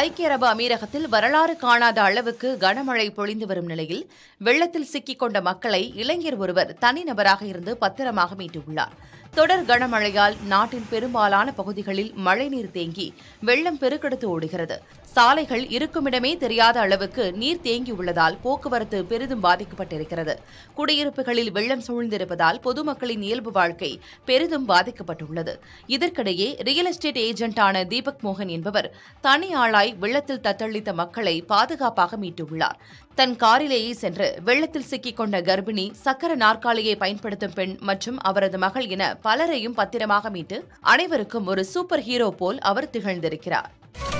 ஐக்கிய அரபு அமீரகத்தில் வரலாறு காணாத அளவுக்கு கனமழை பொழிந்து வரும் நிலையில் வெள்ளத்தில் சிக்கிக் கொண்ட மக்களை இளைஞர் ஒருவர் தனிநபராக இருந்து பத்திரமாக மீட்டுள்ளார் தொடர் கனமழையால் நாட்டின் பெரும்பாலான பகுதிகளில் மழைநீர் தேங்கி வெள்ளம் பெருக்கெடுத்து ஓடுகிறது சாலைகள் இருக்குமிடமே தெரியாத அளவுக்கு நீர் தேங்கியுள்ளதால் போக்குவரத்து பெரிதும் பாதிக்கப்பட்டிருக்கிறது குடியிருப்புகளில் வெள்ளம் சூழ்ந்திருப்பதால் பொதுமக்களின் இயல்பு வாழ்க்கை பெரிதும் பாதிக்கப்பட்டுள்ளது இதற்கிடையே ரியல் எஸ்டேட் ஏஜென்டான தீபக் மோகன் என்பவர் தனி ஆளாய் தாய் வெள்ளத்தில் தத்தளித்த மக்களை பாதுகாப்பாக மீட்டுள்ளார் தன் காரிலேயே சென்று வெள்ளத்தில் சிக்கிக் கொண்ட கர்ப்பிணி சக்கர நாற்காலியை பயன்படுத்தும் பெண் மற்றும் அவரது மகள் என பலரையும் பத்திரமாக மீட்டு அனைவருக்கும் ஒரு சூப்பர் ஹீரோ போல் அவர் திகழ்ந்திருக்கிறார்